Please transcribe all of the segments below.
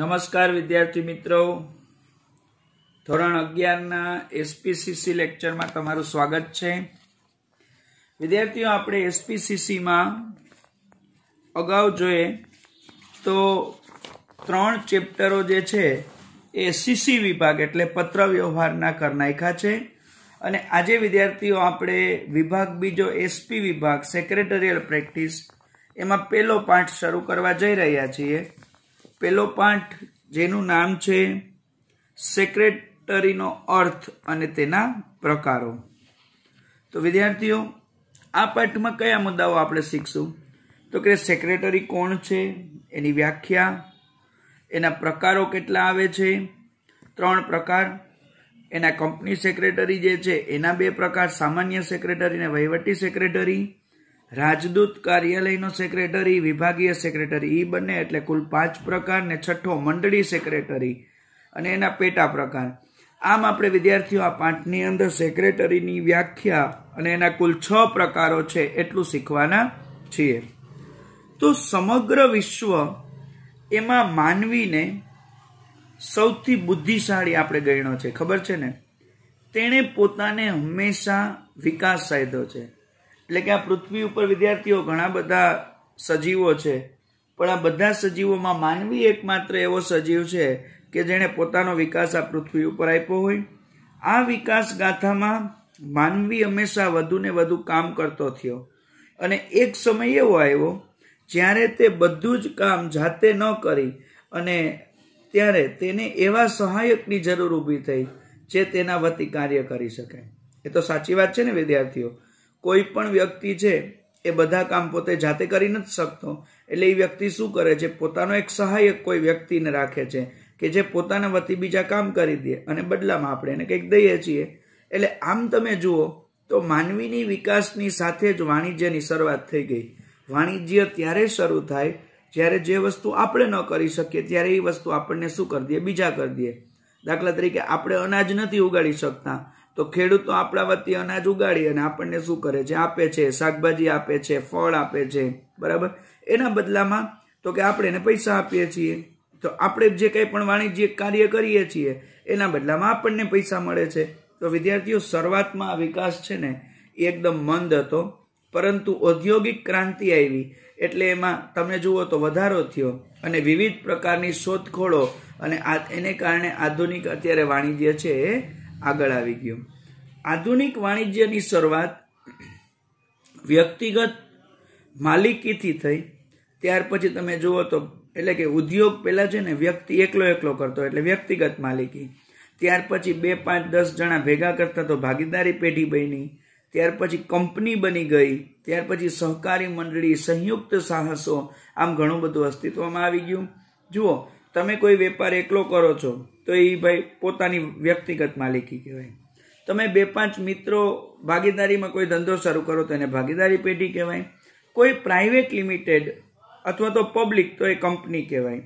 નમસ્કાર વિદ્યાર્થી મિત્રો ધોરણ અગિયારના એસપીસીસી લેક્ચરમાં તમારું સ્વાગત છે વિદ્યાર્થીઓ આપણે એસપીસીસીમાં અગાઉ જોઈએ તો ત્રણ ચેપ્ટરો જે છે એ સીસી વિભાગ એટલે પત્ર વ્યવહારના કરનાયખા છે અને આજે વિદ્યાર્થીઓ આપણે વિભાગ બીજો એસપી વિભાગ સેક્રેટરિયલ પ્રેક્ટિસ એમાં પહેલો પાઠ શરૂ કરવા જઈ રહ્યા છીએ પેલો પાઠ જેનું નામ છે સેક્રેટરીનો અર્થ અને તેના પ્રકારો તો વિદ્યાર્થીઓ આ પાઠમાં કયા મુદ્દાઓ આપણે શીખશું તો કે સેક્રેટરી કોણ છે એની વ્યાખ્યા એના પ્રકારો કેટલા આવે છે ત્રણ પ્રકાર એના કંપની સેક્રેટરી જે છે એના બે પ્રકાર સામાન્ય સેક્રેટરી અને વહીવટી સેક્રેટરી રાજદૂત કાર્યાલયનો સેક્રેટરી વિભાગીય સેક્રેટરી એ બંને એટલે કુલ પાંચ પ્રકાર ને છઠ્ઠો મંડળી સેક્રેટરી અને એના પેટા પ્રકાર આમ આપણે વિદ્યાર્થીઓ આ પાંચની અંદર સેક્રેટરીની વ્યાખ્યા અને એના કુલ છ પ્રકારો છે એટલું શીખવાના છીએ તો સમગ્ર વિશ્વ એમાં માનવીને સૌથી બુદ્ધિશાળી આપણે ગણ્યો છે ખબર છે ને તેણે પોતાને હંમેશા વિકાસ સાધ્યો છે એટલે કે આ પૃથ્વી ઉપર વિદ્યાર્થીઓ ઘણા બધા સજીવો છે પણ આ બધા સજીવોમાં માનવી એકમાત્ર એવો સજીવ છે કે જેણે પોતાનો વિકાસ આ પૃથ્વી ઉપર આપ્યો હોય આ વિકાસ ગાથામાં માનવી હંમેશા વધુને વધુ કામ કરતો થયો અને એક સમય એવો આવ્યો જ્યારે તે બધું જ કામ જાતે ન કરી અને ત્યારે તેને એવા સહાયકની જરૂર ઊભી થઈ જે તેના વતી કાર્ય કરી શકે એ તો સાચી વાત છે ને વિદ્યાર્થીઓ કોઈ પણ વ્યક્તિ છે એ બધા કામ પોતે જાતે કરી નથી શકતો એટલે એ વ્યક્તિ શું કરે છે પોતાનો એક સહાયક કોઈ વ્યક્તિને રાખે છે કે જે પોતાના વતી બીજા કામ કરી દે અને બદલામાં આપણે એને કંઈક દઈએ છીએ એટલે આમ તમે જુઓ તો માનવીની વિકાસની સાથે જ વાણિજ્યની શરૂઆત થઈ ગઈ વાણિજ્ય ત્યારે શરૂ થાય જ્યારે જે વસ્તુ આપણે ન કરી શકીએ ત્યારે એ વસ્તુ આપણને શું કરી દઈએ બીજા કરી દઈએ દાખલા તરીકે આપણે અનાજ નથી ઉગાડી શકતા તો ખેડૂતો આપણા વતી અનાજ ઉગાડી અને આપણને શું કરે છે આપે છે શાકભાજી આપે છે ફળ આપે છે બરાબર એના બદલામાં તો કે આપણે એને પૈસા આપીએ છીએ તો આપણે જે કંઈ પણ વાણિજ્યિક કાર્ય કરીએ છીએ એના બદલામાં આપણને પૈસા મળે છે તો વિદ્યાર્થીઓ શરૂઆતમાં આ વિકાસ છે ને એ એકદમ મંદ હતો પરંતુ ઔદ્યોગિક ક્રાંતિ આવી એટલે એમાં તમે જુઓ તો વધારો થયો અને વિવિધ પ્રકારની શોધખોળો અને એને કારણે આધુનિક અત્યારે વાણિજ્ય છે એ આગળ આવી ગયો આધુનિક વાણિજ્યની શરૂઆત વ્યક્તિગત માલિકીથી થઈ ત્યાર પછી તમે જુઓ તો એટલે કે ઉદ્યોગ પહેલાં છે ને વ્યક્તિ એકલો એકલો કરતો એટલે વ્યક્તિગત માલિકી ત્યાર પછી બે પાંચ દસ જણા ભેગા કરતા તો ભાગીદારી પેઢી બની ત્યાર પછી કંપની બની ગઈ ત્યાર પછી સહકારી મંડળી સંયુક્ત સાહસો આમ ઘણું બધું અસ્તિત્વમાં આવી ગયું જુઓ તમે કોઈ વેપાર એકલો કરો છો તો એ ભાઈ પોતાની વ્યક્તિગત માલિકી કહેવાય તમે બે પાંચ મિત્રો ભાગીદારીમાં કોઈ ધંધો શરૂ કરો તો એને ભાગીદારી પેઢી કહેવાય કોઈ પ્રાઇવેટ લિમિટેડ અથવા તો પબ્લિક તો એ કંપની કહેવાય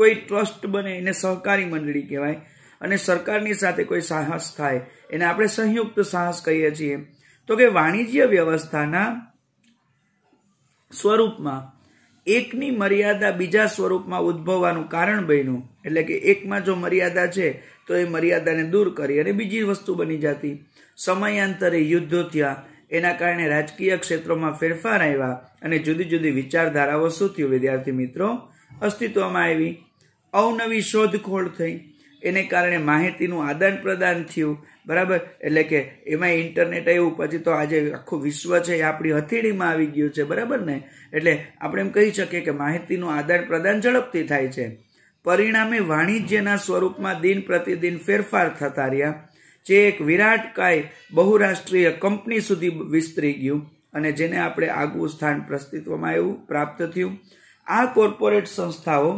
કોઈ ટ્રસ્ટ બને એને સહકારી મંડળી કહેવાય અને સરકારની સાથે કોઈ સાહસ થાય એને આપણે સંયુક્ત સાહસ કહીએ છીએ તો કે વાણિજ્ય વ્યવસ્થાના સ્વરૂપમાં એકની મર્યાદા બીજા સ્વરૂપમાં ઉદ્ભવવાનું કારણ બન્યું એટલે કે એકમાં જો મર્યાદા છે તો એ મર્યાદાને દૂર કરી અને બીજી વસ્તુ બની જતી સમયાંતરે યુદ્ધો થયા એના કારણે રાજકીય ક્ષેત્રોમાં ફેરફાર આવ્યા અને જુદી જુદી વિચારધારાઓ શું થયું વિદ્યાર્થી મિત્રો અસ્તિત્વમાં આવી અવનવી શોધખોળ થઈ એને કારણે માહિતીનું આદાન પ્રદાન થયું બરાબર એટલે કે એમાં ઇન્ટરનેટ આવ્યું પછી તો આજે આખું વિશ્વ છે એ આપણી હથેળીમાં આવી ગયું છે બરાબર ને એટલે આપણે એમ કહી શકીએ કે માહિતીનું આદાન પ્રદાન ઝડપથી થાય છે પરિણામે વાણિજ્યના સ્વરૂપમાં દિન પ્રતિદિન ફેરફાર થતા રહ્યા જે એક વિરાટ કાય બહુરાષ્ટ્રીય કંપની સુધી વિસ્તરી ગયું અને જેને આપણે આગવું સ્થાન પ્રસ્તિત્વમાં આવ્યું પ્રાપ્ત થયું આ કોર્પોરેટ સંસ્થાઓ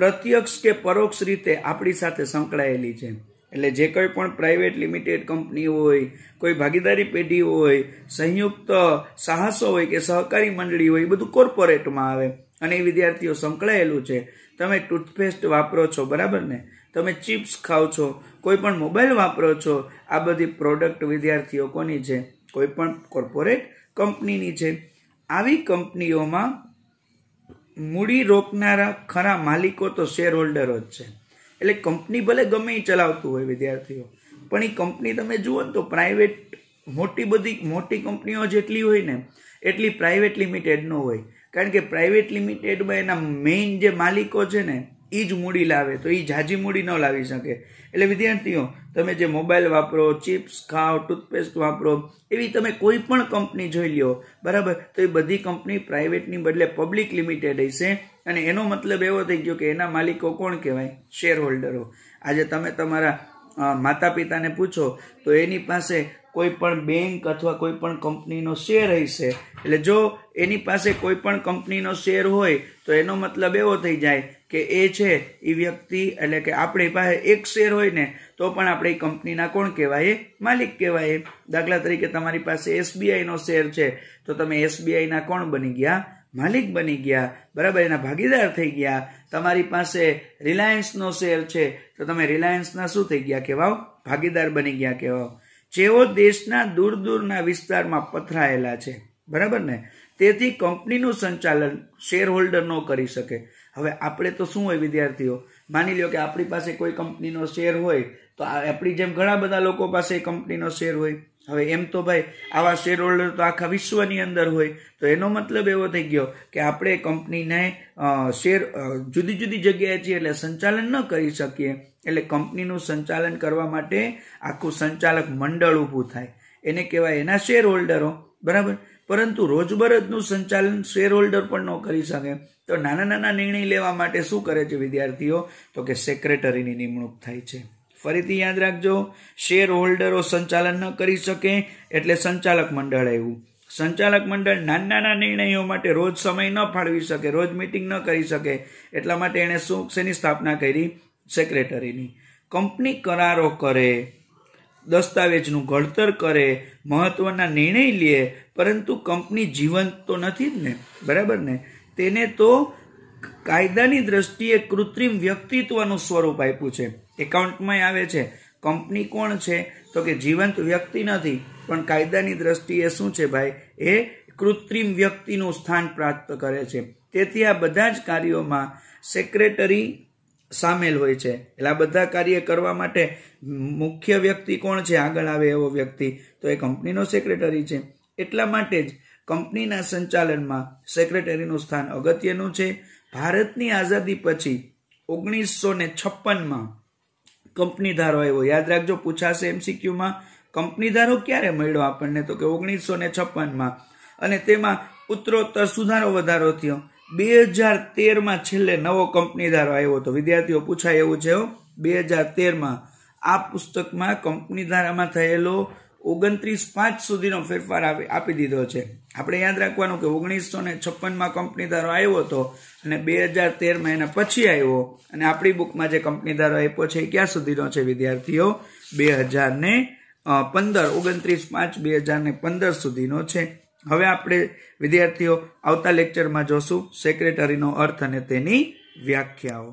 પ્રત્યક્ષ કે પરોક્ષ રીતે આપણી સાથે સંકળાયેલી છે એટલે જે કોઈ પણ પ્રાઇવેટ લિમિટેડ કંપની હોય કોઈ ભાગીદારી પેઢી હોય સંયુક્ત સાહસો હોય કે સહકારી મંડળી હોય એ બધું કોર્પોરેટમાં આવે અને એ વિદ્યાર્થીઓ સંકળાયેલું છે તમે ટૂથપેસ્ટ વાપરો છો બરાબર ને તમે ચિપ્સ ખાઓ છો કોઈ પણ મોબાઈલ વાપરો છો આ બધી પ્રોડક્ટ વિદ્યાર્થીઓ કોની છે કોઈ પણ કોર્પોરેટ કંપનીની છે આવી કંપનીઓમાં મૂડી રોકનારા ખરા માલિકો તો શેર હોલ્ડરો જ છે એટલે કંપની ભલે ગમે એ ચલાવતું હોય વિદ્યાર્થીઓ પણ એ કંપની તમે જુઓ ને તો પ્રાઇવેટ મોટી બધી મોટી કંપનીઓ જેટલી હોય ને એટલી પ્રાઇવેટ લિમિટેડ ન હોય કારણ કે પ્રાઇવેટ લિમિટેડમાં એના મેઇન જે માલિકો છે ને એ જ મૂડી લાવે તો એ ઝાઝી મૂડી ન લાવી શકે એટલે વિદ્યાર્થીઓ તમે જે મોબાઈલ વાપરો ચિપ્સ ખાઓ ટૂથપેસ્ટ વાપરો એવી તમે કોઈ પણ કંપની જોઈ લ્યો બરાબર તો એ બધી કંપની પ્રાઇવેટની બદલે પબ્લિક લિમિટેડ હશે અને એનો મતલબ એવો થઈ ગયો કે એના માલિકો કોણ કહેવાય શેર હોલ્ડરો આજે તમે તમારા માતા પિતાને પૂછો તો એની પાસે કોઈ પણ બેંક અથવા કોઈ પણ કંપનીનો શેર હશે એટલે જો એની પાસે કોઈ પણ કંપનીનો શેર હોય તો એનો મતલબ એવો થઈ જાય કે એ છે એ વ્યક્તિ એટલે કે આપણી પાસે એક શેર હોય ને તો પણ આપણે કંપનીના કોણ કહેવાય માલિક કહેવાય દાખલા તરીકે તમારી પાસે એસબીઆઈનો શેર છે તો તમે એસબીઆઈના કોણ બની ગયા માલિક બની ગયા બરાબર એના ભાગીદાર થઈ ગયા તમારી પાસે રિલાયન્સનો શેર છે તો તમે રિલાયન્સના શું થઈ ગયા કહેવાઓ ભાગીદાર બની ગયા કહેવાઓ જેઓ દેશના દૂર દૂરના વિસ્તારમાં પથરાયેલા છે બરાબર ને તેથી કંપનીનું સંચાલન શેર હોલ્ડર ન કરી શકે હવે આપણે તો શું હોય વિદ્યાર્થીઓ માની લો કે આપણી પાસે કોઈ કંપનીનો શેર હોય તો આપણી જેમ ઘણા બધા લોકો પાસે કંપનીનો શેર હોય હવે એમ તો ભાઈ આવા શેર હોલ્ડર તો આખા વિશ્વની અંદર હોય તો એનો મતલબ એવો થઈ ગયો કે આપણે કંપનીને શેર જુદી જુદી જગ્યાએ છીએ એટલે સંચાલન ન કરી શકીએ એટલે કંપનીનું સંચાલન કરવા માટે આખું સંચાલક મંડળ ઊભું થાય એને કહેવાય એના શેર હોલ્ડરો બરાબર પરંતુ રોજબરોજનું સંચાલન શેર હોલ્ડર પણ ન કરી શકે તો નાના નાના નિર્ણય લેવા માટે શું કરે છે વિદ્યાર્થીઓ તો કે સેક્રેટરીની નિમણૂક થાય છે ફરીથી યાદ રાખજો શેર હોલ્ડરો સંચાલન ન કરી શકે એટલે સંચાલક મંડળ આવ્યું સંચાલક મંડળ નાના નાના નિર્ણયો માટે રોજ સમય ન ફાળવી શકે રોજ મિટિંગ ન કરી શકે એટલા માટે એણે શું શેની સ્થાપના કરી સેક્રેટરીની કંપની કરારો કરે દસ્તાવેજનું ઘડતર કરે મહત્વના નિર્ણય લે પરંતુ કંપની જીવંત તો નથી જ ને બરાબર ને તેને તો કાયદાની દ્રષ્ટિએ કૃત્રિમ વ્યક્તિત્વનું સ્વરૂપ આપ્યું છે એકાઉન્ટમાં આવે છે કંપની કોણ છે તો કે જીવંત વ્યક્તિ નથી પણ કાયદાની દ્રષ્ટિએ શું છે ભાઈ એ કૃત્રિમ વ્યક્તિનું સ્થાન પ્રાપ્ત કરે છે તેથી આ બધા જ કાર્યોમાં સેક્રેટરી સામેલ હોય છે એટલે આ બધા કાર્ય કરવા માટે મુખ્ય વ્યક્તિ કોણ છે આગળ આવે એવો વ્યક્તિ તો એ કંપનીનો સેક્રેટરી છે એટલા માટે જ કંપનીના સંચાલનમાં સેક્રેટરીનું સ્થાન અગત્યનું છે ભારતની આઝાદી પછી ઓગણીસો ને છપ્પનમાં કંપની ધારો આવ્યો યાદ રાખજો પૂછાશે એમસીક્યુમાં કંપની ધારો ક્યારે મળ્યો આપણને તો કે ઓગણીસો ને છપ્પનમાં અને તેમાં ઉત્તરોત્તર સુધારો વધારો થયો બે હજાર તેરમાં છેલ્લે નવો કંપની ધારો આવ્યો તો વિદ્યાર્થીઓ પૂછાય એવું છે બે હજાર તેરમાં આ પુસ્તકમાં કંપની ધારામાં થયેલો ઓગણત્રીસ પાંચ સુધીનો ફેરફાર આપી દીધો છે આપણે યાદ રાખવાનું કે ઓગણીસો ને છપ્પનમાં કંપની ધારો આવ્યો હતો અને બે હજાર તેરમાં એના પછી આવ્યો અને આપણી બુકમાં જે કંપની ધારો આપ્યો છે એ ક્યાં સુધીનો છે વિદ્યાર્થીઓ બે હજાર ને પંદર ઓગણત્રીસ પાંચ બે હજાર ને પંદર સુધીનો છે હવે આપણે વિદ્યાર્થીઓ આવતા લેક્ચરમાં જોશું સેક્રેટરીનો અર્થ અને તેની વ્યાખ્યાઓ